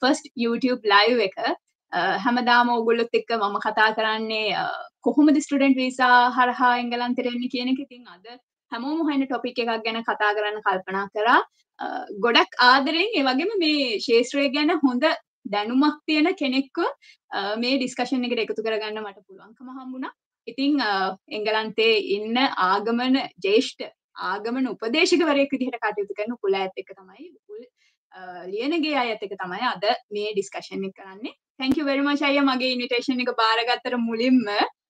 First YouTube live එක හැමදාම ඔගොල්ලොත් එක්ක මම කතා කරන්නේ කොහොමද ස්ටඩන්ට් වීසා හරහා එංගලන්තරෙන්නේ කියන එක ඉතින් අද හැමෝම හයින ටොපික් එකක් ගැන කතා කරන්න කල්පනා කරා ගොඩක් ආදරෙන් ඒ වගේම මේ ශේෂත්‍රය ගැන හොඳ දැනුමක් තියෙන කෙනෙක්ව මේ ඩිස්කශන් එකට එකතු කරගන්න මට පුළුවන්කම හම්බුණා ඉතිං එංගලන්තේ ඉන්න ආගමන ජේෂ්ඨ ආගමන උපදේශකවරයෙක් විදිහට කටයුතු කරන කුල ඇත් එක තමයි ලියනගේ අයතක තමයි අද මේ ඩිස්කශණය කරන්නේ තැංක වෙරිමශය මගේ ඉනිටේෂණ එක බාරගත්තර මුලින්ම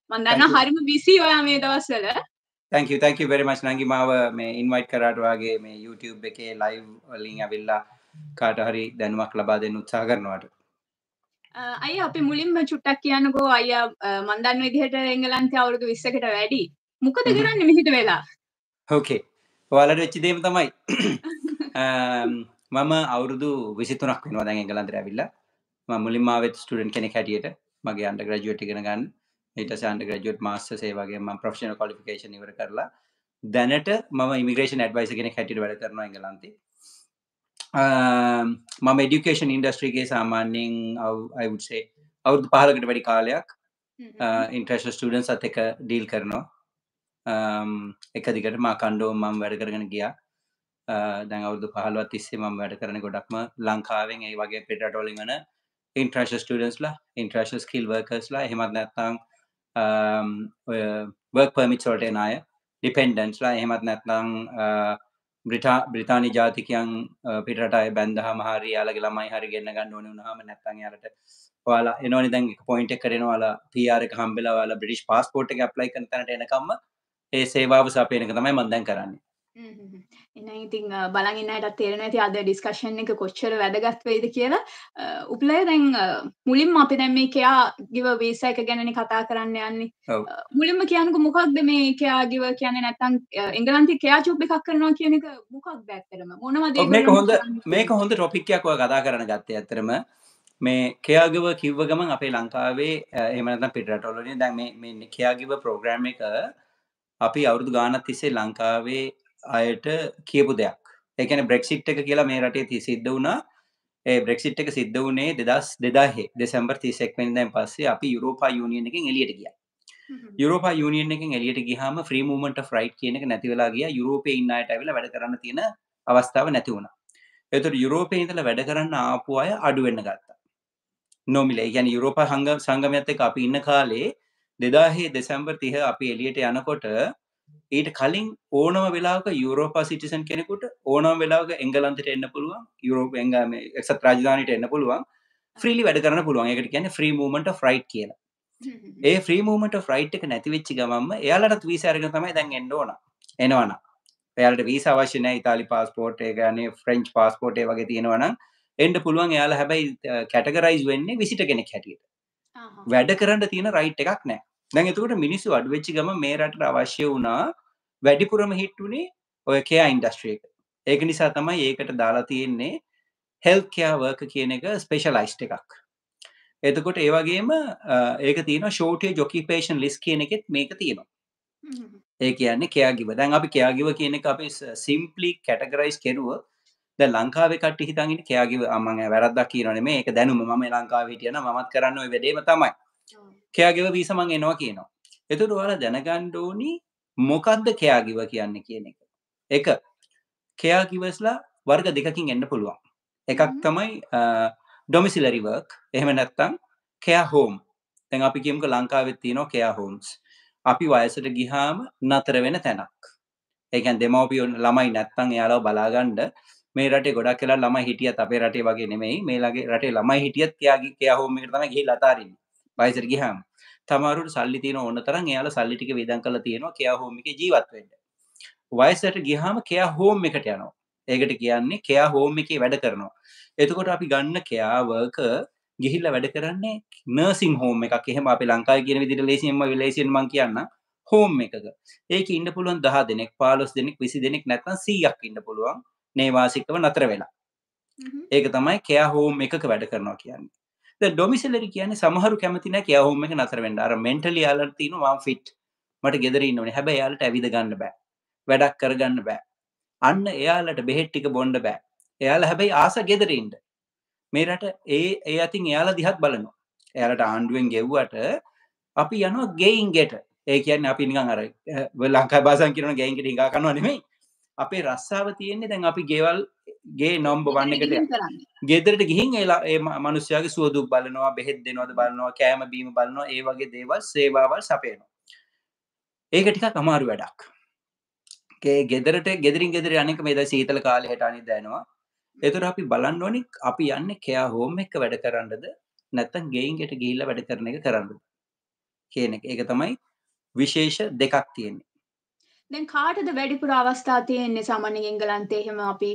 මන්දන්න හරිම බිසි ඔයා මේ දවස්සල තැක තැක වෙරිමච් නඟි මාව මේ ඉන්වයිට් කරටවාගේ මේ YouTube එකේ ලයිව් ලින් ඇවිල්ලා කාටහරි දැනුවක් ලබා දෙන්න උත්සා කරනවට අයි අපි මුලින්ම චුට්ටක් කියන්නකෝ අය මන්දන්න විදිහට එංගලන්තය අවුරුදු විස්සකට වැඩි මොකද කරන්න මිහිට වෙලා හෝකේ ඔයාලට වෙච්චිදේම තමයි මම අවුරුදු විසිතුනක් වෙනවා දැන් එංගලන්දර ඇවිල්ලා මුලින්ම වෙත් ස්ටඩන් කෙනෙක් හැටියට මගේ අන්ඩ ග්‍රජුවට් ඉගෙන ගන්න ඊට සන්ඩ ග්‍රජුවට් මස්ස සේවගේ ම ප්‍රෆෂන කොලිකේෂන් ඉවර කරලා දැනට ම ඉමිග්‍රේෂන් ඇඩ්වයිස කෙන හැටිට වැඩ කරන එංගලන්ති මම එඩියුකේෂන් ඉන්ඩස්ට්‍රීගේ සාමාන්‍යෙන් අවුසේ අවුදු පහලකට වැඩි කාලයක් ඉන්ට්‍රේෂ ස්ටඩන් සත් එක ඩීල් කරනවා එක දිගට මා කණ්ඩෝ මම වැඩ කරගෙන ගියා දැන් අවුදු පහලුවත් තිස්සේ ම වැඩ කරන ගොඩක්ම ලංකාවෙන් ඒ වගේ පිටටෝලින් වන ඉන්ට්‍රශ ටඩන්ස්ලා ඉන්ට්‍රශ කිල් වර්කස්ලා හෙමත් නැත්තං වර්ක් පර්මිචෝටෙන අය ඩිපෙන්ඩන්ස්ලා එහෙමත් නැත්නං බ්‍රිටා බ්‍රතානි ජාතිකයන් පිටයි බැන්දහ මහරි යාලගේ ළමයි හරි ගන්න ගන්න ඕන හම නැත්තන් යාලට වාලා එනනි දැන් පොයින්ට කරනවාලා පියාරක හම්බෙලාවාලා බිඩිස් පස්පෝට් එක ප්ලයි කන තැනට එනකම්ම ඒ සේවාව සපයනක තමයි මන්දැන් කරන්නේ එන ඉතිං බලගන්නට තේරෙන ඇති අද ඩිස්කශන් එක කොච්චර වැදගත්වයිද කියලා උපලය දැන් මුලින්ම අපි දැම් මේ කයා ගිව වේසා එක ගැනනි කතා කරන්න යන්නේ මුලින්ම කියන්නක මොකක්ද මේ කයා ගිව කියන නැත්තන් එංගලන්ති කයා චුප් එකක් කරනවා කියන එක මොකක් දැත්තරම මොනවද මේක හොඳ මේක හොඳ ටොපික්යක් ඔය කතා කරන ගත්තේ ඇතරම මේ කයාගව කිව්ව ගමන් අපේ ලංකාවේ එමනත පිටරටොලන දැන් මේ කයාගිව ප්‍රෝග්‍රම් එක අපි අවුරුදු ගානත් තිස්සේ ලංකාවේ අයට කියපු දෙයක් ඒකන බ්‍රෙක්සිට් එක කියලා මේ රටේ සිද්ධ වුණා ඒ බ්‍රෙක්සිට් එක සිද්ධ වුණේ දෙදස් දෙදාහෙ දෙසැම්බර් තිසෙක්වෙන්දැන් පස්සේ අපි යුරෝපා යුනිියන් එකින් එලියට ගිය යුරෝපා යුනිියන් එකින් එලියට ගහම ්‍රී මූමට ්‍රයි් කියන එක නැතිවලා ගිය යුරෝපය ඉන්නයට ඇවිල වැඩ කරන්න තියෙන අවස්ථාව නැති වුණ එතුට යුරෝපය ඉතල වැඩ කරන්න ආපු අය අඩුවෙන්න ගත්තා නොමිලේ ගැන යුරෝපා හංග සංගමයත් එක අපි ඉන්න කාලේ දෙදාහේ දෙසැම්බර් තිහ අපි එලියට යනකොට ඊට කලින් ඕනම වෙලාක යුරෝපා සිටිසන් කෙනෙකුට ඕනම් වෙලාග එංගලන්තට එන්න පුළුවන් යුරෝප එංගම එක්සත් රාජධානයට එන්න පුළුවන් ්‍රීලි වැඩ කරන පුළුවන් එකට කියන ්‍රී මූමට ්‍රයි් කියලා ඒ ්‍රී මූමට ෆ්‍රයිට් එක නැතිවෙච්චි ගමම එයාලට වීසරග තමයි දැන් එන්න ඕන එනවන එයාලට වීස අවශ්‍යන ඉතාලි පස්පෝට් ගන ෆ්‍රෙන්ච් පස්පෝටේ වගේ තියෙනවන එන්ඩ පුළුවන් එයාලා හැබැයි කැටගරයිස් වෙන්නේ විසිට කෙනෙක් හැටියට වැඩ කරන්න තියෙන රයිට් එකක් නෑ දැන් එතකට මිනිස්සු අඩුවවෙච්චි ගම මේ රට අවශ්‍ය වුණා වැඩිපුරම හිට්ටුනේ ඔය කයා ඉන්ඩස්ට්‍රේක ඒක නිසා තමයි ඒකට දාලා තියෙන්නේ හෙල් කයාවර්ක කියන එක ස්පේෂලයිස්ට එකක් එතකොට ඒවගේම ඒක තියන ෂෝටය ජොකිපේෂන් ලිස් කියන එකෙත් මේක තියෙනවා ඒ කියන්නේ කයාගිව දැන් අපි කයාගිව කියන එක අපි සිම්පලි කැටගරයිස් කෙරුව ද ලංකාවේ කට හිතන්ට කයාගිව අමන් වැරදක් කියනනේ මේ එක දැනුම ම ලංකාව හිටියන මත් කරන්න වැඩේම තමයි කෑගෙව වීසමං එනවා කියනවා. එතුට වාල දැනගණ්ඩෝනි මොකක්ද කෑගිව කියන්න කියන එක. එක කෑකිවස්ලා වර්ග දෙකකින් එන්න පුළුවන්. එකක් තමයි ඩොමිසිලරිවර්ක් එහෙම නැත්තං කෑ හෝම් තැන් අපි කියමක ලංකාවෙත්තිනෝ කෑ හෝම්ස් අපි වයසට ගිහාම නතර වෙන තැනක් ඒකන් දෙමවපියොන් ළමයි නැත්තං යාලෝ බලාගණ්ඩ මේ රට ගොඩක් කියලා ළම හිටියත් අපේ රටේ වගේ නෙමෙයි මේලාගේ රටේ ළමයි හිටියත් කයාගේ කෑ හෝමිට තම ගහි ලතාරන්නේ වයිසර ගිහම් තමාරුට සල්ලි තියන ඕන්න තරන් එයාල සල්ලිටික විදන් කල තියෙනවා කියයා හෝමික ජීවත්වෙන්න වයිසට ගිහාම කයා හෝම් එකට යනවා ඒකට කියන්නේ කයා හෝම් එකේ වැඩ කරනවා එතකොට අපි ගන්න කයාවක ගිහිල්ල වැඩ කරන්නේ නර්සිං හෝම එක එහෙම අපි ලංකා කියන විදිට ලේසිෙන්ම විලේසිෙන්ම කියන්න හෝම් එකක ඒක ඉන්න පුළුවන් දහ දෙනෙක් පාලොස් දෙනෙක් විසි දෙනෙක් නැතන් සීයක් ඉන්න පුළුවන් නේවාසිකව නතර වෙලා ඒක තමයි කෑ හෝම් එකක වැඩ කරනවා කියන්නේ ඩොමිසලරි කියන සමහරු කැමතින කියවහොම එක නතර වෙන්ඩාර මෙන්ටල යාලතින වාම් ෆිට් මට ගෙදරන්න ඕන හැබ යාලට ඇවිද ගන්න බෑ වැඩක් කරගන්න බෑ අන්න එයාලට බෙහෙට්ටික බොන්ඩ බෑ එයාල හැබැයි ආස ගෙදරන්ට මේ රට ඒ ඒ අතින් එයාලා දිහත් බලනවා එයාලට ආණ්ඩුවෙන් ගෙව්වට අපි යන ගෙයින්ගෙට ඒ කියන්න අපි නිගන් අර ලංකා බාසන් කරන ගැයින්ගෙට හිඟා කනවා නෙමෙයි අපේ රස්සාාව තියෙන්නේ දැන් අපි ගෙවල් ගේ නොම්බ වන්නකට ගෙදරට ගිහින් එලා ඒ මනුස්්‍යයාගේ සුවදු බලනවා බෙහෙත් දෙනවද බලනවා කෑම බීම බලනවා ඒ වගේ දේවල් සේවාවල් සපයනවා ඒක ටිකක් අමාරු වැඩක් ගෙදරට ගෙදරින් ගෙදර අනෙක මෙද සීතල කාලෙ හටනි දැනවා එතුර අපි බලන්ඩෝනි අපි යන්න කෑ හෝම එක වැඩ කරන්නද නැත්තන් ගෙයින්ගෙට ගිල්ල වැඩ කරන එක කරන්නද කියන එක ඒක තමයි විශේෂ දෙකක් තියෙන්නේ දැන් කාටද වැඩිපුර අවස්ථා තියෙන්නේ සාමාන්‍යයෙන් එංගලන්තේ එහෙම අපි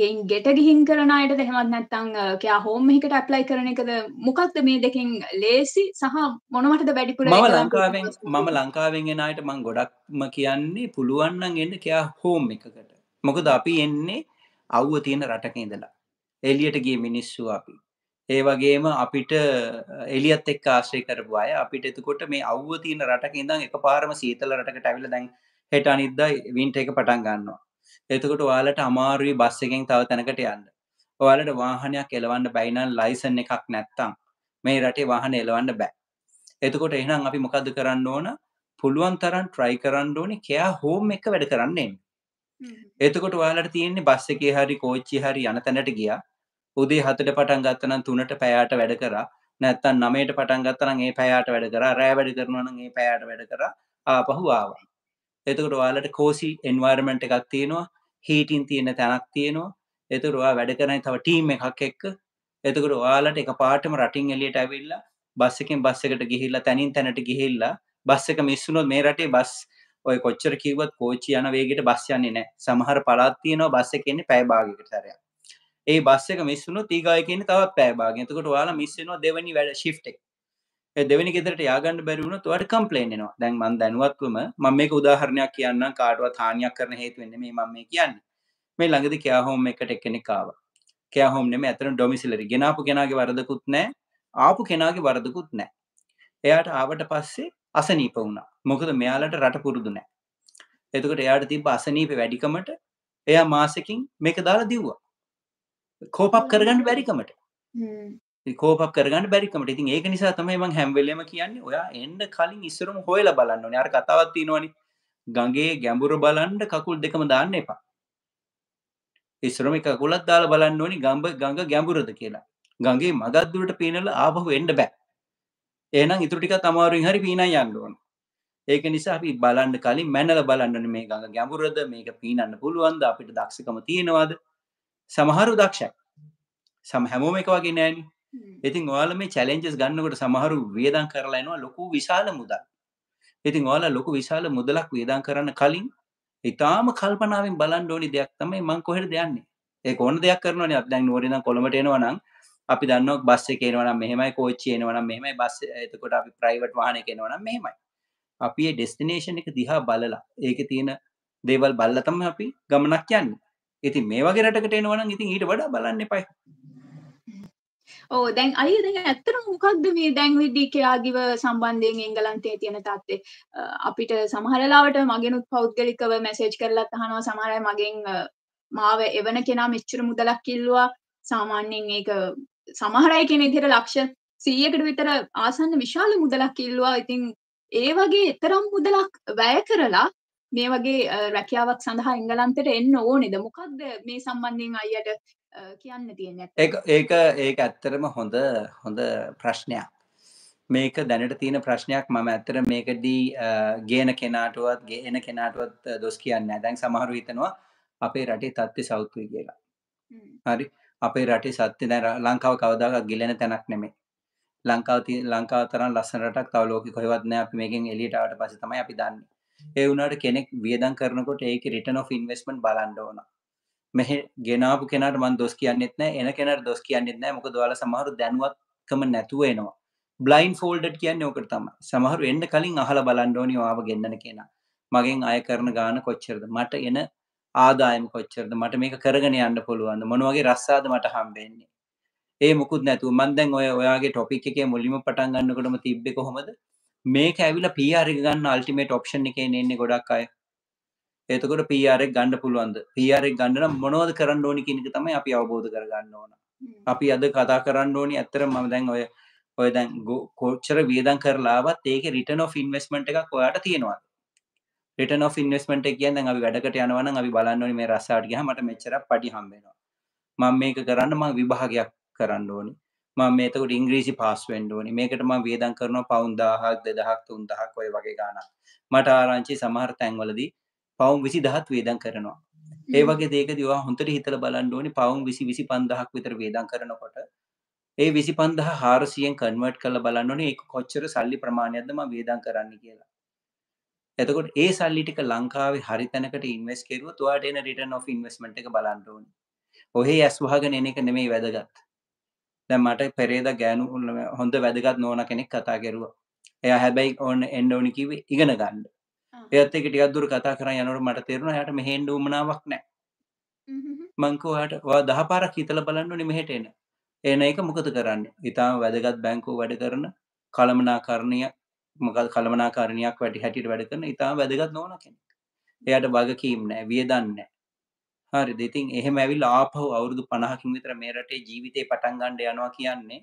ගෙයින් ගෙට ගිහින් කරන අයටද එහෙමත් නැත්නම් කයා හෝම් එකකට ඇප්ලයි කරන එකද මොකක්ද මේ දෙකෙන් ලේසි සහ මොනවටද වැඩිපුර මම ලංකාවෙන් මම ලංකාවෙන් එන අයට මං ගොඩක්ම කියන්නේ පුළුවන් නම් එන්න කයා හෝම් එකකට මොකද අපි එන්නේ අවුව තියෙන රටක ඉඳලා එළියට ගිය මිනිස්සු අපි ඒ වගේම අපිට එලියත් එක් ආශ්‍රය කරපු අය අපිට එතකොට මේ අව්ව තියෙන රටක ඉඳන් එක පාරම සීතල රටකට ඇවිල දැන් හෙට අනිද්දා වින්ට එක පටන් ගන්නවා. එතකොට ඔයාලට අමාරුවී බස් එකෙන් තව තැනකට යන්න. ඔයාලට වාහනයක් එලවන්න බැයිනල් ලයිසන් එකක් නැත්තං මේ රටේ වාහන එලවන්න බෑ. එතකොට එහම් අපි මොකද කරන්න ඕන පුළුවන් තරන් ට්‍රයි කරන්න ඕනි කයා හෝම් එක වැඩ කරන්නේ. එතකොට ඔයාලට තියෙන්නේ බස්ස එක හරි කෝච්චි හරි යන තැනට ගිය උදේ හතට පටන් ගත්තනම් තුනට පෑයාට වැඩ කර නැත්තන් නමයට පටන් ගත්තනම් ඒ පෑයාට වැඩ කර රෑ වැඩ කරනවන ඒ පෑයාට වැඩ කර ආපහු ආවා. එතකට වාලට කෝසි එන්වර්මෙන්ට් එකක් තියෙනවා හීටින් තියෙන තැනක් තියෙනවා එතුරවා වැඩ කරයි තව ටීම් එකක් එක්ක එතකට වාලට එක පාටම රටින් එලියට ඇවිල්ලා බස්සකින් බස් එකට ගිහිල්ලා තැනින් තැනට ගිහිල්ලා බස් එක මිස්සුනොත් මේ රටේ බස් ඔය කොච්චර කිවත් කෝචි යන වේගට බස් යන්නේ නෑ සමහර පලාත්තියනවා බස්ස එකන්නේ පැයභාගකට තරයක් ඒ බස්සක මිස්සුන තීගය කියන තවත් පෑබාගෙන්තකට වාලා මිස්සනවා දෙවැනි වැඩ ශිප්ටෙක් දෙවැනි ගෙදරට යාගන්න බැරි වුණොත් ඔයාට කම්ප්ලේන් එනවා. දැන් මම දැනුවත්වම මම මේක උදාහරණයක් කියන්නම් කාටවත් හානියක් කරන හේතු වෙන්නේ මේ මම මේ කියන්නේ. මේ ළඟදී කෙයා හෝම් එකට එක්කෙනෙක් ආවා. කෙයා හෝම් නෙමෙයි අතන ඩොමිසිලරි. ගෙනාපු කෙනාගේ වරදකුත් නැහැ. ආපු කෙනාගේ වරදකුත් නැහැ. එයාට ආවට පස්සේ අසනීප වුණා. මොකද මෙයාලට රට පුරුදු නැහැ. එතකොට එයාට තිබ්බ අසනීප වැඩිකමට එයා මාසෙකින් මේක දාලා දිව්වා. කෝපප් කරගන්න බැරිකමට. කෝපක් කරගන්න බැරිකමට ඉතින් ඒක නිසා තමයි මං හැම්වෙලම කියන්න ඔයා එන්න කලින් ඉස්සරම හොයල බලන්න නයාර කතාවත් තියෙනවනි ගගේ ගැඹුරු බලන්ඩ කකුල් දෙකම දාන්න එපා ඉස්රම කකුලත් දාල බලන්න ඕනි ගම්බ ගඟ ගැඹුරද කියලා ගගේ මගත්දුරට පීනල ආපහු එන්ඩ බෑ ඒනම් ඉතුරටික තමාරුන් හරි පීන යන්න ඕන ඒක නිසා අපි බලන්ඩ කලින් මැනල බලන්න මේ ගඟ ගැඹුරද මේක පීනන්න පුළුවන්ද අපිට දක්ෂකම තියෙනවාද සමහරු දක්ෂයි සම හැමෝම එක වගේ නෑනේ Hmm. ඉතින් ඔයාල මේ චැලෙන්ජස් ගන්නකොට සමහරු වියදන් කරලානවා ලොකු විශාල මුදල් ඉතින් ඔයාල ලොකු විශාල මුදලක් වියදන් කරන්න කලින් ඉතාම කල්පනාවෙන් බලන්න ඕනි දෙයක් තමයි මං කොහෙට යන්නේ ඒ ඕන දෙයක් කරනවානේ අපි දැන් නුවරින් ඉඳන් කොළඹට එනවා නම් අපි දන්නවා බස් එකේ එනවා නම් මෙහෙමයි කෝච්චිය එනවා නම් මෙහෙමයි බස් එතකොට අපි ප්‍රයිවට් වාහනයක එනවා නම් මෙහෙමයි අපි ඒ ඩෙස්ටිනේෂන් එක දිහා බලලා ඒකේ තියෙන දේවල් බලලා තමයි අපි ගමනක් යන්නේ ඉතින් මේ වගේ රටකට එනවා නම් ඉතින් ඊට වඩා බලන්න එපයි ඕ දැන් අය දැ ඇත්තර මොකක්ද මේ දැන් විදි කයාගිව සම්බන්ධයෙන් එංගලන්තේ තියෙන තත්වේ අපිට සමහරලාවට මගෙනුත් පෞද්ගලිකව මැසේජ් කරලත් හනවා සමහරය මගෙන් මාව එවන කෙනා මෙච්චර මුදලක් කිල්ලවා සාමාන්‍යයෙන් ඒක සමහරය කෙනෙ දිර ලක්ෂ සීයකට විතර ආසන්න විශාල මුදලක් කිල්ලවා ඉතින් ඒ වගේ එතරම් මුදලක් වැය කරලා මේ වගේ රැකියාවක් සඳහා එංගලන්තට එන්න ඕනෙද මොකක්ද මේ සම්බන්ධයෙන් අයියට කියන්න තියෙන ඒක ඒක ඇත්තරම හොඳ හොඳ ප්‍රශ්නයක් මේක දැනට තියෙන ප්‍රශ්නයක් මම ඇත්තර මේකදී ගේන කෙනාටුවත් ගේන කෙනාටුවත් දොස් කියන්න දැන් සමහරු හිතනවා අපේ රටේ තත්ත්ව සෞතුයි කියලා හරි අපේ රටේ සත්‍ය දැ ලංකාව කවදාක් ගිලෙන තැනක් නෙමේ ලංකාව ලංකාව තරන් ලස්සනටක් තවලෝක කොහවත්න අප මේකින් එලිටාවට පසතමයි අපි දන්න ඒ වුණට කෙනෙක් වියදන් කරනකොට ඒක රිටන ෆින්වස්මන් බලන්ඩ ඕනා මෙහ ගෙනාපු කෙනට මන් දොස් කියන්නෙත් නෑ එන කෙනට දොස් කියන්නෙත් නෑ මොක දවාල සමහරු දැනුවත්කම නැතුවෙනවා බ්ලයින් ෆෝල්ඩට කියන්න ඕකට තම සමහරු එන්න කලින් අහල බලන්ඩෝනි වාව ගෙන්න්නන කියෙන මගෙන් අය කරන ගාන කොච්චරද මට එන ආදායම කොච්චරද මට මේක කරගෙන යන්න පුළුවන්න මොනවගේ රස්සාද මට හම්බෙන්නේ ඒ මුකුත් නැතු මන්දැන් ඔය ඔයාගේ ටොපික් එක මුලිම පටන් ගන්නකටම තිබ්බෙ කොහොමද මේ කැවිල පියාරිගන්න අල්ටිමේට ඔප්ෂණ එක එන්නේ ගොඩක් අයි එතකොට පරෙක් ගණඩ පුළුවන්ද පරෙක් ගණඩන මොනෝද කරන්න ඕනි කෙනෙක තම අපි අවබෝධ කරගන්න ඕන අපි අද කතා කරන්න ඕනි ඇත්තර මම දැන් ඔය ඔය දැන් කෝච්චර වියදන් කරලාවත් ඒක රිටන ෝ ඉන්වස්මට එකක් ඔයාට තියෙනවා රිටන ෝ ඉන්වස්මට කිය දැන් අපි වැඩකට යනවන අපි බලන්නනි මේ රස්සාටගහ මට මෙචර පටි හම්බෙනවා මං මේක කරන්න මං විභාගයක් කරන්න ඕනි මම මේතකට ඉංග්‍රීසි පස් වෙන්ඩුවනි මේකට ම වේදන් කරන පවුන්දාහක් දෙදහක් තුන්දහක් ඔය වගේ ගාන මට ආරංචි සමහර තැන්වලදී පවුම් විසි දහත් වේදන් කරනවා ඒ වගේ දේක දවා හොඳට හිතල බලන්න ඕනි පවුම් විසි විසි පන්දහක් විතර වේදන් කරනකොට ඒ විසි පන්දහ හාරසියෙන් කන්වර්ට් කළ බලන්න ඕනේ එක කොච්චර සල්ලි ප්‍රමාණයක්දම වේදන් කරන්න කියලා එතකොට ඒ සල්ලිටික ලංකාවේ හරි තැනකට ඉන්වස් කෙරුව තුවාට එන රිටන් of ඉන්වස්මට එක බලන්ටඕන් ඔහේ ඇස්වාහගෙන එන එක නෙමේ වැදගත් දැමට පෙරේද ගෑනු හොඳ වැදගත් නෝන කෙනෙක් කතා කෙරුව එය හැබැයි ඕන්න එන්ඩෝනිකිව ඉගෙන ගණ්ඩ එත් එක ටිකක් දුර කතා කර යනට මට තේරුණ යට මෙහෙන්ඩ උමනාවක් නෑ මංකෝහට වා දහ පාරක් හිතල බලන්න නිමහෙට එන එන එක මොකද කරන්න ඉතාම වැදගත් බැංකෝ වැඩ කරන කළමනාකරණය මොකල් කළමනාකාරණයක් වැටි හැටිට වැඩ කරන ඉතාම වැදගත් නොන කෙනෙක් එයට වගකීම් නෑ විය දන්න හරි දෙතින් එහෙම ඇවිල් ආපහු අවුරුදු පණහකින් විතර මේරටේ ජීවිතය පටන් ගණ්ඩ යනවා කියන්නේ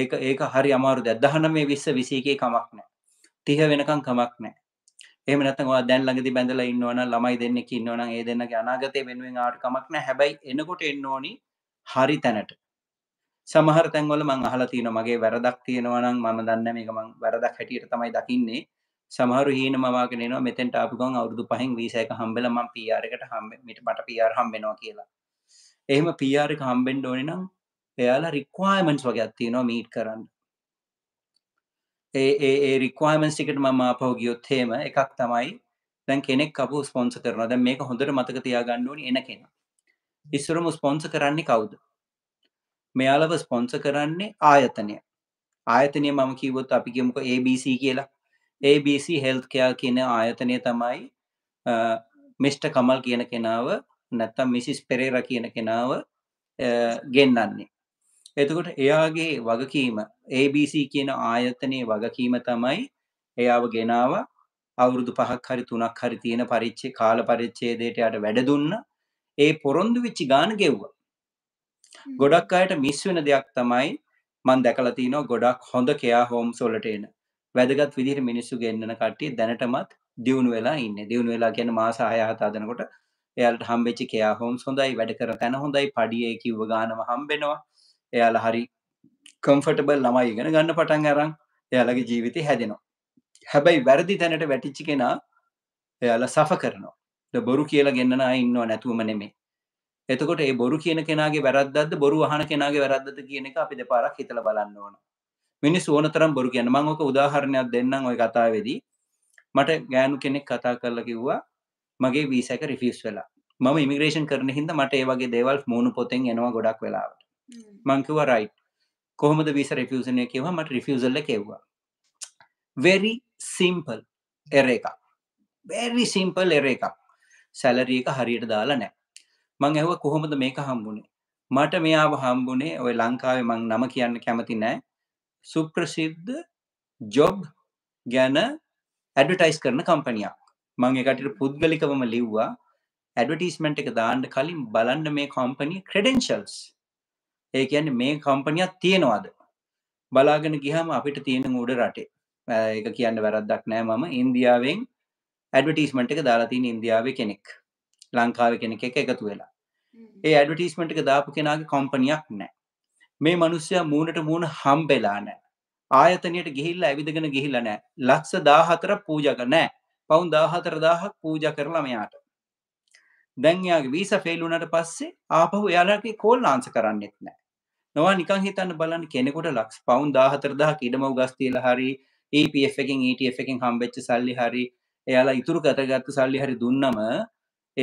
ඒක ඒක හරි අමාරු දැදහන මේ විස්ස විසේකේ කමක් නෑ තිහ වෙනකං කමක් නෑ එම නත දැන් ලඟති බැඳල ඉන්නවන ළමයි දෙන්න ඉන්නවන ඒ දෙන්නගේ අනාගතය වෙනුවෙන් ආටකමක්න හැබැයි එනකොට එන්න ඕනි හරි තැනට සමහර තැන්වල මං අහලා තියෙන මගේ වැරදක් තියෙනවා නම් මම දන්නේ මේක මං වැරදක් හැටියට තමයි දකින්නේ සමහරු හීන මවාගෙන එනවා මෙතෙන්ට ආපු ගමන් අවුරුදු 5න් වීසා එක හම්බෙලා මම PR එකට හම්බෙ මිට මට PR හම්බෙනවා කියලා. එහෙම PR එක හම්බෙන්න ඕනේ නම් එයාලා requirements වගේක් තියෙනවා meet කරන්න. ඒ රික්වාමන්ස් එකට මම අපහෝ ගියොත්හෙම එකක් තමයි දැන් කෙනෙක් කපු ස්පොන්ස කරන දැ මේක හොඳට මතක තියාගණ්ඩුවන එන කෙන ඉස්සරම ස්පොන්ස කරන්නේ කවුද මෙයාලව ස්පොන්ස කරන්නේ ආයතනය ආයතනය මම කිවොත් අපි කියමුක ABC කියලා ABC හෙල්ත් කයා කියන ආයතනය තමයි මිෂ්ට කමල් කියන කෙනාව නැත්තම් මිසිස් පෙරේර කියන කෙනාව ගෙන්න්නන්නේ එතකොට එයාගේ වගකීම ABC කියන ආයතනයේ වගකීම තමයි එයාව ගෙනාව අවුරුදු පහක් හරි තුනක් හරි තියෙන පරිච්චේ කාල පරිච්ඡේදයට යට වැඩ දුන්න ඒ පොරොන්දු වෙච්ච ගාන ගෙව්වා. ගොඩක් අයට මිස් වෙන දෙයක් තමයි මම දැකලා තිනවා ගොඩක් හොඳ කෙයා හෝම්ස් වලට එන. වැදගත් විදිහට මිනිස්සු ගෙන්නන කට්ටිය දැනටමත් දියුණු වෙලා ඉන්නේ. දියුණු වෙලා කියන්නේ මාස 6 7 හදනකොට එයාලට හම්බෙච්ච කෙයා හෝම්ස් හොඳයි වැඩ කරන තැන හොඳයි පඩියේ කිව්ව ගානම හම්බෙනවා. එයාල හරි කම්ෆටබල් ළමයි ඉගෙන ගන්න පටන් අරන් එයාලගේ ජීවිතය හැදෙනවා හැබැයි වැරදි තැනට වැටිච්චි කෙනා එයාල සහ කරනවා බොරු කියලා ගෙන්න්න ඉන්නවා නැතුවම නෙමේ එතකොට ඒ බොරු කියන කෙනගේ වැරද්දද බොරු අහන කෙනගේ වැරද්ද කියන එක අපි දෙපාරක් හිතල බලන්න ඕන මිනිස් ඕනතරම් බොරු කියන මං ඕක උදාහරණයක් දෙන්නම් ඔය කතාවේදී මට ගෑනු කෙනෙක් කතා කරලා කිව්වා මගේ වීසක රිෆිස් වෙලා මම ඉමිග්‍රේෂන් කරන හිද මට ඒ වගේ දේවල් මූුණු පොතෙන් එනවා ගොඩක් වෙලාවට මංකිව රයි් කොහොමද විස රිෆියසනය කියව මට රිෆියසල්ල කෙව්වා වෙරි සිම්පල් එර එකක් බැරි සිම්පල් එර එකක් සැලරියක හරියට දාලා නෑ මං ඇහව කොහොමද මේක හම්බුණේ මට මෙයාාව හම්බුණේ ඔය ලංකාවේ මං නම කියන්න කැමති නෑ සුප්‍රසිද්ධ ජොබ් ගැන ඇඩටයිස් කරන කම්පනයක් මං එකට පුද්ගලිකවම ලිව්වා ඇඩටස්මට් එක දාන්න කලින් බලන්න මේ කොම්පනී ක්‍රඩෙන්ශල්ස් ඒ කියන්න මේ කම්පනයක් තියෙනවාද බලාගෙන ගිහම අපිට තියෙන උඩ රටේ ඒක කියන්න වැරද්දක් නෑ මම ඉන්දියාවෙන් ඇඩවටස්මට එක දාලාතින් ඉන්දියාව කෙනෙක් ලංකාව කෙනෙක් එක එකතු වෙලා ඒ ඇඩවටස්මට එක දාපු කෙනගේ කොම්පනයක් නෑ මේ මනුස්්‍යයා මූුණට මූුණ හම්බෙලා නෑ ආයතනයට ගිහිල්ල ඇවිදගෙන ගිහිල නෑ ලක්ස දාහතර පූජක නෑ පවුන් දාහතර දාහක් පූජ කරලා මෙයාට දැන්යාගේ වීස ෆෙල්ලුනට පස්සේ ආපහු යාලගේ කෝල් ලාංස කරන්නෙත් නෑ නවා නිකං හිතන්න බලන්න කෙනෙකුට ලක්ස් පවුන් දාහතරදා ඉඩමව ගස්තියල හරි EPF එකෙන් ETF එකෙන් හම්බෙච්ච සල්ලි හරි එයාලා ඉතුරු කතගත්ත සල්ලි හරි දුන්නම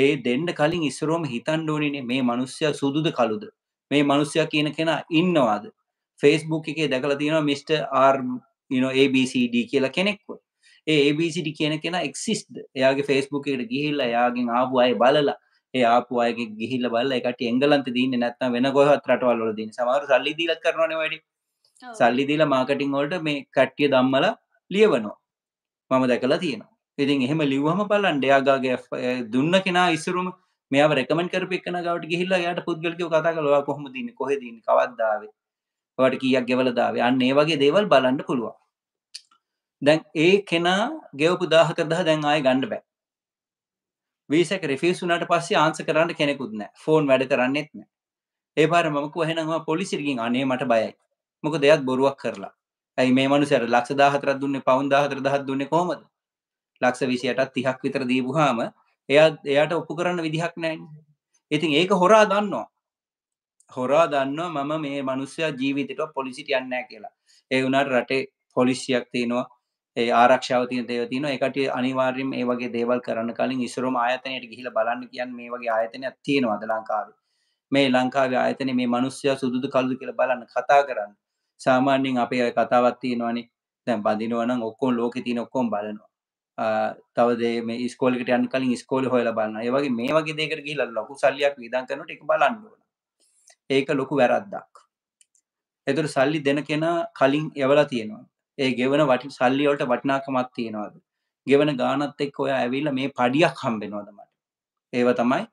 ඒ දෙන්න කලින් ඉස්සරෝම හිතන් ඕනිනේ මේ මනුස්්‍යය සුදුද කළුද මේ මනුස්්‍යයා කියන කෙනා ඉන්නවාද ෆෙස්බුක් එකේ දැකලා තියෙනවා මිට ABCD කියලා කෙනෙක්ව ඒ ABCD කියන කෙන එක්සිස්ද එයාගේ ෆෙස්බුක් එකට ගිහිල්ලා යාගෙන් ආපු අය බලලා ඒ ආපු අයගේ ගිහිල්ල බල්ල එකට එංගලන්ත දීන්න නැත්තම් වෙන ගොහත් රටවල්ල දීන සමහරු සල්ලි දීලක් කරනවන වැඩි සල්ලි දීලා මාකටිං වලට මේ කට්ටිය දම්මල ලියවනවා මම දැකලා තියෙනවා ඉතින් එහෙම ලිව්හම බලන් ඩයාගාගේ දුන්න කෙනා ඉස්සරුම මේ රකමෙන් කරපෙක්න ගවට ගිහිල්ලා යට පුද්ගලකව කතා කළවා කොහොම දන්න කොහෙදන කවත්දාවේ වට කියක් ගෙවලදාවේ අන්න ඒ වගේ දේවල් බලන්න පුළුවන් දැන් ඒ කෙනා ගෙවපු දාහකදහ දැන් ආය ගණ්ඩ බෑ වීසක රිෆිස් වුනට පස්සේ ආන්ස කරන්න කෙනෙකුත්න ෆෝන් වැඩ කරන්නෙත්න ඒ පාර මක හනවා පොලිසිරකින් අනේ මට බයයි මොක දෙයක් බොරුවක් කරලා ඇයි මේ මනුසර ලක්ෂ දාහතරත් දුන්න පවන් දාහතර දහත් දුන්න කොමද ලක්ෂ විසියටත් තිහක් විතර දීබුහාම එයා එයාට ඔප්පු කරන්න විදිහක් නෑන් ඉතින් ඒක හොරා දන්නවා හොරා දන්නවා මම මේ මනුස්්‍යයා ජීවිතට පොලිසිට යන්නෑ කියලා ඒ වුණට රටේ පොලිසියක් තියෙනවා ඒ ආරක්ෂාව තියෙන දේවල් තියෙනවා ඒකට අනිවාර්යයෙන් මේ වගේ දේවල් කරන්න කලින් ඉස්සරම ආයතනයට ගිහිල්ලා බලන්න කියන්නේ මේ වගේ ආයතනයක් තියෙනවද ලංකාවේ මේ ලංකාවේ ආයතනේ මේ මිනිස්සයා සුදුදු කළුද කියලා බලන්න කතා කරන්න සාමාන්‍යයෙන් අපේ අය කතාවක් තියෙනවනේ දැන් බඳිනවා නම් ඔක්කොම ලෝකේ තියෙන ඔක්කොම බලනවා තවද මේ ඉස්කෝලේකට යන්න කලින් ඉස්කෝලේ හොයලා බලන්න ඒ වගේ මේ වගේ දෙයකට ගිහිල්ලා ලොකු සල්ලියක් වියදම් කරනකොට ඒක බලන්න ඕන ඒක ලොකු වැරද්දක් එතුට සල්ලි දෙන කෙනා කලින් එවලා තියෙනවා ඒ ගෙවන වට සල්ලිවලට වටිනාකමත් තියෙනවාද ගෙවන ගානත් එක් ඔය ඇවිල්ල මේ පඩියක් හම්බෙනවාද මට ඒව තමයි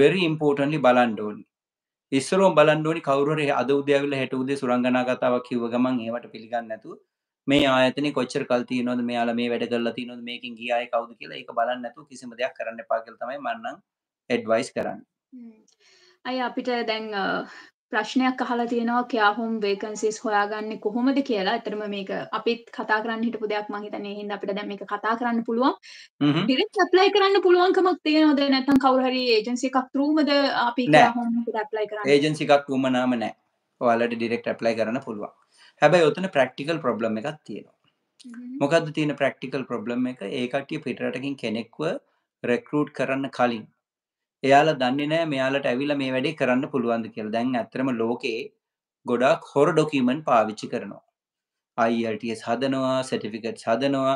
වෙරි ඉම්පෝර්ටන්ලි බලන්ඩෝනි ඉස්සරෝ බලන්ඩෝනි කවරුර අද උදයවිල හැට උදේ සුරංගනා කතාවක් කිව ගමන් ඒවට පිළිගන්න නැතු මේ ආයතන කොච්චර කල්ති නොද මෙයාල මේ වැඩ කරලා තියනොද මේකින් ගියය කවුද කියලා එක බලන්න නැතු කිසිම දෙයක් කරන්න පාගල් තමයි මන්නම් එඩ්වයිස් කරන්න අය අපිට දැන් ප්‍රශ්නයක් අහලා තියෙනවා කයාහොම් වේකන්සිස් හොයාගන්න කොහොමද කියලා ඇතරම මේක අපිත් කතා කරන්න හිටපු දෙයක් මහිතන හිද අපිට දැම එක කතා කරන්න පුළුවන් ිරිත් සප්ලයි කරන්න පුළුවන්කමක් තියෙනොද නැතම් කවරහරි ඒජන්සි එකක් තරූමද අපි ලයි කර ඒජන්සි එකක් වූමනාම නෑ ඔයාලට ඩිරෙක්ට ඇප්ලයි කරන්න පුළුවන් හැබැයි ඔතන ප්‍රක්ටිකල් ප්‍රබ්ලම එකක් තියෙනවා මොකද තියෙන ප්‍රක්ටිකල් ප්‍රබ්ලම එක ඒකටිය පිටරටකින් කෙනෙක්ව රෙක්රූට් කරන්න කලින් එයාලා දන්නේ නෑ මෙයාලට ඇවිල්ලා මේ වැඩේ කරන්න පුළුවන්ද කියලා. දැන් ඇත්තටම ලෝකේ ගොඩාක් හොර ඩොකියුමන්ට් පාවිච්චි කරනවා. IELTS හදනවා, සර්ටිෆිකේට්ස් හදනවා,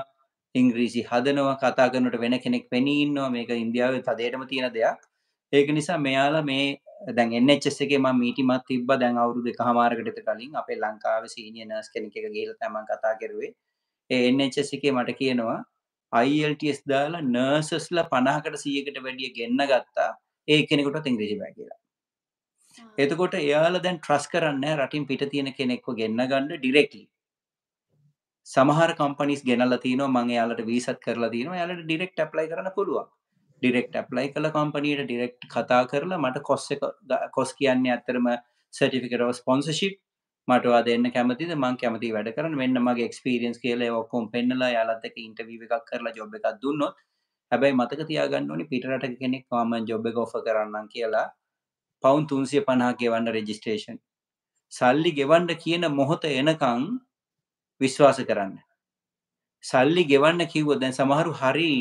ඉංග්‍රීසි හදනවා, කතා කරනකොට වෙන කෙනෙක් වෙණී ඉන්නවා. මේක ඉන්දියාවේ තදේටම තියෙන දෙයක්. ඒක නිසා මෙයාලා මේ දැන් NHS එකේ මම මීටිමත් තිබ්බා දැන් අවුරුදු දෙකහමාරකට විතර කලින් අපේ ලංකාවේ සීනියර් නර්ස් කෙනෙක් එක ගිහලා තමයි කතා කරුවේ. ඒ NHS එකේ මට කියනවා අයිල්ටස් දාලා නර්සස්ල පනාකට සියකට වැඩිය ගෙන්න්න ගත්තා ඒ කෙනෙකුට තිංග්‍රජි බෑ කියලා එතකොට එයාල දැන් ට්‍රස් කරන්න රටින් පිට තියෙන කෙනෙක්ව ගෙන්න්න ගන්න ඩිරෙක්ලි සමහර කම්පනිස් ගෙනල තින මං යාලට වීසත් කරලා තින යාලට ඩිරෙක්් ප්ලයි කරන පුළුවන් ඩිරෙක්් ප්ලයි කළ කම්පනීට ඩිරෙක්් කතා කරලා මට කොස්ස කොස් කියන්නේ ඇත්තරම සටිකට ස්පොන්සශිප් මටවා දෙන්න කැමතිද මං කැමති වැඩ කරන මෙන්න මගේ ක්ස්පිරියන්ස් කියල ඔක්කොම් පෙන්නලා යාලත්තක ඉන්ටවීව එකක් කරලා ජොබ් එකක් දුන්නොත් හැබැයි මතක තියාගන්න ඕනි පිටරට කෙනෙක් වාමන් ජොබ් එක ඔෆ කරන්න කියලා පවුන් තුන්සිය පණහාගේ වන්න රෙජිස්ටේෂන් සල්ලි ගෙවන්ඩ කියන මොහොත එනකං විශ්වාස කරන්න සල්ලි ගෙවන්න කිව්ව දැන් සමහරු හරි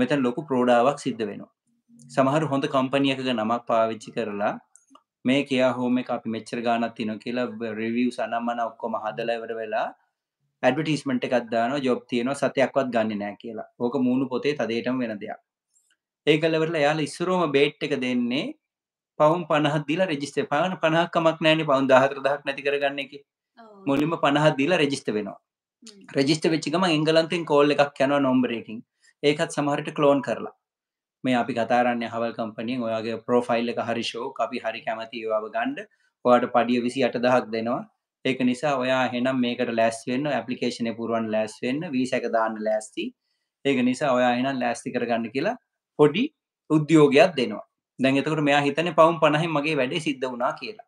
මෙතන් ලොකු ප්‍රෝඩාවක් සිද්ධ වෙනවා සමහරු හොඳ කම්පනියක නමක් පාවිච්චි කරලා මේ කියා හෝම එක අපි මෙච්චර ගානත් තින කියලා රිවිය සනම්මන ඔක්කොම හදලවර වෙලා ඇඩටිස්මට එකක්දාන ජොබ් තියනවා සතයක්වත් ගන්න නෑ කියලා ඕක මූුණු පොතේ තදේටම වෙන දෙයක් ඒ කලවරල යාල ඉස්සරෝම බේට් එක දෙන්නේ පවුම් පනහදදිලා රෙජිස්ත පාන පනහක්කමක් නෑන පවුන් දහතර දහක් නැති කරගන්න එක මුලින්ම පනහදදිලා රෙජිස්ත වෙනවා රෙජිස්ට වෙච්චිකම එංගලන්තින් කෝල් එකක් යැනවා නොම්බරේකින් ඒකත් සමහරට කලෝන් කරලා මේ අපි කතාරන්න හවල් කම්පනින් ඔයාගේ ප්‍රෝෆයිල් එක හරිශෝ අපි හරි කැමති ඒවාව ගණ්ඩ ඔයාට පඩිය විසි අට දහක් දෙනවා ඒක නිසා ඔයා හෙනම් මේකට ලෑස්වෙන්න ඇපලිකේෂන පුරුවන් ලෑස්වෙන්න වීසැක දාන්න ලෑස්ති ඒක නිසා ඔයා එනම් ලෑස්ති කරගන්න කියලා පොඩි උද්‍යෝගයක් දෙනවා දැඟතකට මෙයා හිතන පවුම් පණහහි මගේ වැඩේ සිද්ධ වුණා කියලා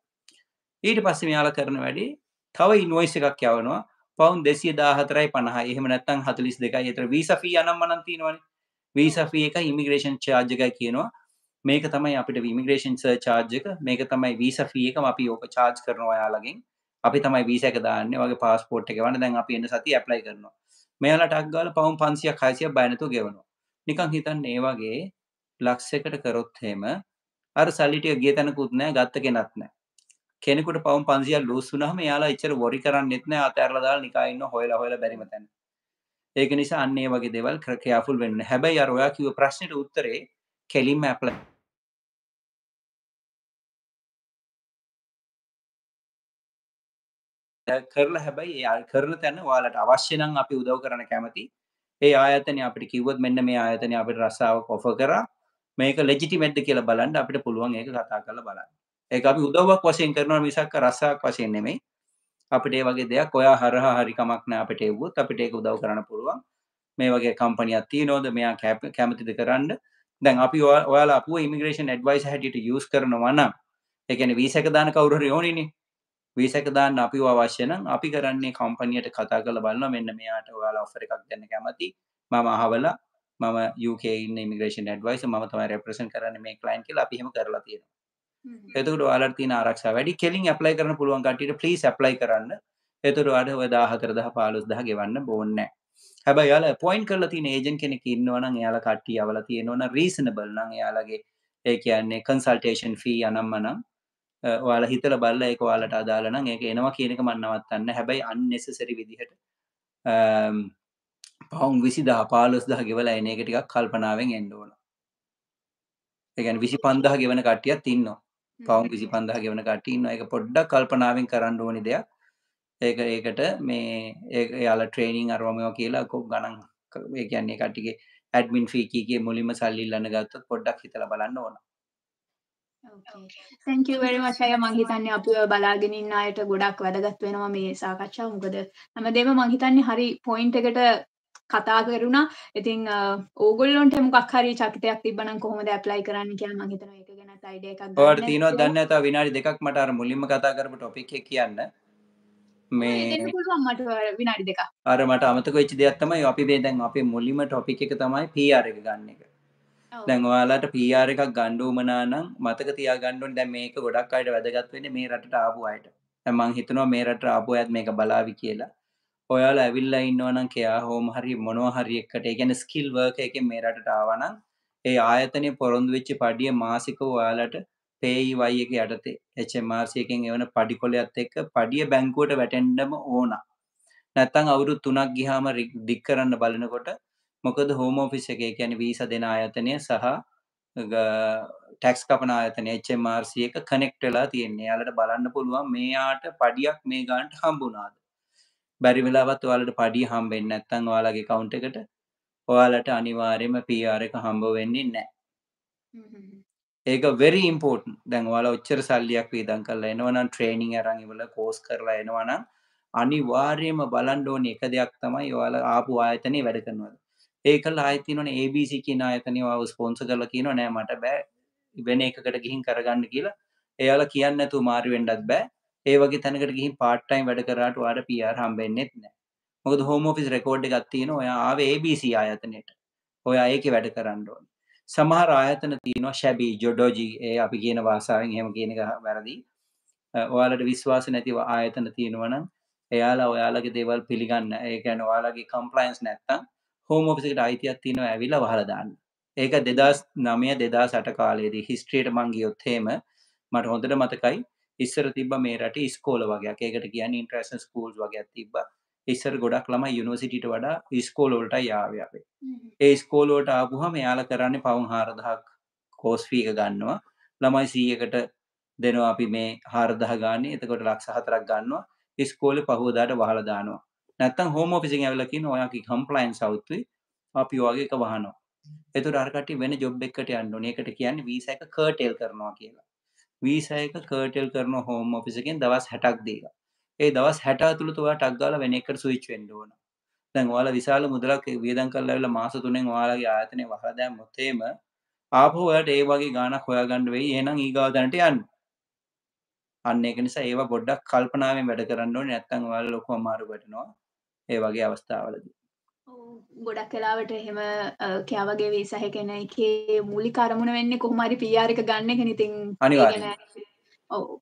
ඊට පස්ස මෙයාල කරන වැඩේ තව ඉන්වයිස එකක් යවනවා පවුන් දෙසිය දාහතරයි පණහ එහෙම නැත්තන් හතුලිස් දෙක එතර වීසෆී අනම් මනන්තිනවනේ වීසෆී එක ඉමිග්‍රේෂන් චාර්ජක කියනවා මේක තමයි අපිට විමිග්‍රේෂන් සර් චාර්ජක මේක තමයි වීසෆී එක අපි ඕක චාර්ජ් කරනවා යාලගින් අපි තමයි වීසක දාන්න වගේ පස්පෝට් එක වන්න දැන් අපි එන්න සති ඇප්ලයි කරනවා මෙයාලා ටක්ගාල පවුම් පන්සියක් හයිසිය බැනතු ගෙවනවා නිකං හිතන් ඒවාගේ ලක්ෂකට කරොත්හෙම අර සල්ලිටිය ගේ තැනකුත්නෑ ගත්ත කෙනත්නෑ කෙනෙකුට පවම් පන්සිිය ලූසුනහම යාලා චර වරි කරන්න ෙත්න අතැරලදාල් නිකයින්න හොයලා හොල බැරිමතැන් ඒක නිසා අන්නේ වගේ දෙවල් ක්‍රකයාෆුල් වෙන්න හැබැයි අර ඔයා කිව ප්‍රශ්නයට උත්තරේ කෙලින්ම ඇප්ල කරලා හැබැයි ඒ කරන තැන ඔයාලට අවශ්‍ය නම් අපි උදව් කරන කැමති ඒ ආයතනය අපිට කිව්වොත් මෙන්න මේ ආයතනය අපිට රස්සාාවක් ඔෆ කරා මේක ලෙජිටිමෙට්ද කියලා බලන්න අපිට පුළුවන් ඒක කතා කරලා බලන්න ඒ අපි උදව්වක් වශයෙන් කරනවා මිසක් රස්සාවක් වශයෙන් නෙමෙයි අපිට වගේ දෙයක් ඔයා හරහ හරිකමක්න අපට එව්වොත් අපිට ඒක උදව් කරන්න පුළුවන් මේ වගේ කම්පනියක් තියනෝද මෙයා කැප කැමතිද කරන්න දැන් අපි ඔයාලා අප ඉමිග්‍රේෂන් ඩ්වයිස් හැටියට යස් කරනවනම් එකන වීසක දාන කවුරු යෝනිනි වීසක දාන්න අපි අවශ්‍යනම් අපි කරන්නේ කම්පනියට කතා කළ බලන්න මෙන්න මෙයාට ඔයාලා ඔෆර එකක් දෙන්න කැමති මම අහවලා මම යුකන්න ඉමිග්‍රේෂන් ඩ්වයිස ම තම රප්‍රසන් කරන මේ කලයින් කියල අපිහම කරලා තියෙන එතකට ඔයාලට තින ආරක්ෂ වැඩි කෙලින් ඇප්ලයි කරන පුළුවන් කටට පලිස් ඇප්ලයි කරන්න එතුර අඩ වදාහකරදහ පාලුස්දහ ගෙවන්න බෝන්න හැබ යාල පොයින් කරල තින ඒජන් කෙනෙ ඉන්නවන යාල කට්ටිය අවල තියෙනවන රීසන බලන යාලගේ ඒ කියන්නේ කන්සල්ටේෂන් ෆී අනම්මනම් ඔයාල හිතල බල්ල එක වාලට අදාලන ඒක එනවා කියනක මන්නවත්තන්න හැබැයි අන්නෙසසරි විදිහට පවුන් විසි දහ පාලොස් දහ ගෙවල එන එක ටිකක් කල්පනාවෙන් එන්ඩුවන එකැන් විසි පන්දහ ගෙවන කට්ටියත් තින්නවා පවුන් විසි පන්දහ ගෙවන කටන්න එක පොඩ්ඩක් කල්පනාවෙන් කරන්න ඕනි දෙයක් ඒක ඒකට මේ ඒ යාලා ට්‍රේනිං අරෝමයෝ කියලා කොක් ගණන් ඒ කියන්නේ කටිගේ ඇඩමින් ෆීකීගේ මුලිම සල්ලිල්ලන්න ගත්තොත් පොඩ්ඩක් හිතල බලන්න ඕන තැංකවර වශය මහිතන්න අප බලාගෙනන්න අයට ගොඩක් වැදගත් වෙනවා මේ සාකච්ඡා මුකද හැමදේම මහිතන්නේ හරි පොයින්ට එකට කතා කරුණා ඉතින් ඕගොල්ලොන්ට මොකක් හරි චකිතයක් තිබ්බනම් කොහොමද ඇප්ලයි කරන්න කියලා මම හිතනවා ඒක ගැනත් අයිඩියා එකක් ගන්න. ඔයාලට තියෙනවද දන්නේ නැතව විනාඩි දෙකක් මට අර මුලින්ම කතා කරපු ටොපික් එක කියන්න. මේ පුළුවන් මට විනාඩි දෙකක්. අර මට අමතක වෙච්ච දෙයක් තමයි අපි මේ දැන් අපේ මුලින්ම ටොපික් එක තමයි PR එක ගන්න එක. දැන් ඔයාලට PR එකක් ගන්න උමනා නම් මතක තියාගන්න ඕනේ දැන් මේක ගොඩක් අයට වැදගත් වෙන්නේ මේ රටට ආපු අයට. දැන් මං හිතනවා මේ රටට ආපු අයත් මේක බලාවි කියලා. ඔයාල ඇවිල්ලා ඉන්නවනම් කෙයා හෝම හරි මොනවහරි එක්කට ගැන ස්කිල් වර්ක එක මේ රටට ආවනම් ඒ ආයතනය පොරොන්දු වෙච්චි පඩිය මාසික ඔයාලට පේයි වයි එක යටතේ එචමාර්සියකෙන් එවන පඩිකොලයක්ත් එක්ක පඩිය බැංකුවට වැටෙන්ඩම ඕන නැත්තං අවුරු තුනක් ගිහාම දික් කරන්න බලනකොට මොකද හෝම ෝෆිස් එක කියැන වීස දෙෙන ආයතනය සහ ටැක්ස් කපන ආයතන එච්චමාර්සියක කනෙක්ටලා තියෙන්නේ යාලට බලන්න පුළුවන් මේයාට පඩියක් මේ ගාන්ට හම්බුනාද බැරි වෙලාවත් ඔයාලට පඩිය හම්බෙන්නේ නැත්නම් ඔයාලගේ account එකට ඔයාලට අනිවාර්යයෙන්ම PR එක හම්බ වෙන්නේ නැහැ. ඒක very important. දැන් ඔයාලා ඔච්චර සල්ලියක් වියදම් කරලා එනවනම් training අරන් ඉවරලා course කරලා එනවනම් අනිවාර්යයෙන්ම බලන්න ඕනේ එක දෙයක් තමයි ඔයාලා ආපු ආයතනේ වැඩ කරනවාද. ඒකල ආයතිනවනේ ABC කියන ආයතනය ඔයාව ස්පොන්සර් කරලා කියනවා නෑ මට බෑ වෙන එකකට ගිහින් කරගන්න කියලා. එයාලා කියන්නේ නැතුව මාරු වෙන්නත් බෑ. ඒ වගේ තැනකට ගිහින් part time වැඩ කරාට ඔයාට PR හම්බෙන්නේ නැහැ. මොකද home office record එකක් තියෙන ඔයා ආවේ ABC ආයතනයට. ඔයා ඒකේ වැඩ කරන්න ඕනේ. සමහර ආයතන තියෙනවා ශැබී ජොඩෝජි ඒ අපි කියන භාෂාවෙන් එහෙම කියන එක වැරදි. ඔයාලට විශ්වාස නැතිව ආයතන තියෙනවා නම් එයාලා ඔයාලගේ දේවල් පිළිගන්න. ඒ කියන්නේ ඔයාලගේ කම්ප්ලයන්ස් නැත්තම් හෝම් ඔෆිස් එකට අයිතියක් තියෙනවා ඇවිල්ලා වහලා දාන්න. ඒක 2009 2008 කාලයේදී හිස්ටරියට මං ගියොත් එහෙම මට හොඳට මතකයි ඉස්සර තිබ මේ රට ස්කෝල වගේ ඒකට කියන්න ඉන්ට්‍රසන් ස්කූල් වගේ තිබ ඉස්සර ගොඩක් ළම යුනිසිට වඩා ස්කෝලෝල්ට යාවයාපේ ඒ ස්කෝලෝට ආපුහම යාල කරන්න පවුන් හාරදහක් කෝස්ෆීක ගන්නවා ළමයි සීයකට දෙනවා අපි මේ හාරදහ ගාන්නේ එතකොට ලක්ෂ හතරක් ගන්නවා ස්කෝල පහෝදාට වහලදානවා නැත්තම් හෝම ෆිසින් ඇවලකින් ඔයාකි කම්පලයින් සෞත්තුයි අපි වගේ එක වහනවා එතුර අරකට වෙන ජොබ් එක්කට අන්ඩුන එකට කියන්න වීසක කර්ටෙල් කරනවා කියලා වීසයක කර්ටල් කරන හෝම ඔෆිසකෙන් දවස් හැටක් දීලා ඒ දවස් හැට තුළ තුවා ටක්ගාල වෙනෙකට සවිච් වෙන්ඩුවන දැන් වාල විශාල මුදලක් වියදන් කරලවෙල මාස තුනෙන් වාලගේ ආතනය වහලදෑ මොත්තේම ආපුවට ඒ වගේ ගානක් හොයාගණඩ වෙයි එනම් ඒගාදනට යන්න අන්න එක නිසා ඒවා බොඩ්ඩක් කල්පනාවෙන් වැඩ කරන්න ඕන නැත්තන් වල් ලොකු අමාරු වැටනවා ඒ වගේ අවස්ථාවලදී ගොඩක් කලාවට එහෙම කෑවගේ වේසහ කෙන එකේ මුලි කරමුණ වෙන්න කොහමරි පියාරික ගන්න එක නිතින් අනිවාන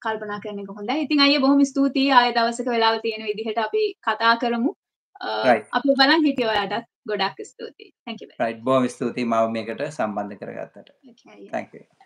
කල්පනා කරන කොහොඳ ඉතින් අය බොහොම ස්තුතියි ආය දවසක වෙලාව තියෙන විදිහට අපි කතා කරමු අප බලන් හිටිය ඔයාටත් ගොඩක් ස්තුතියි බොහොම ස්තුතියි මව මේකට සම්බන්ධ කරගත්තට තැ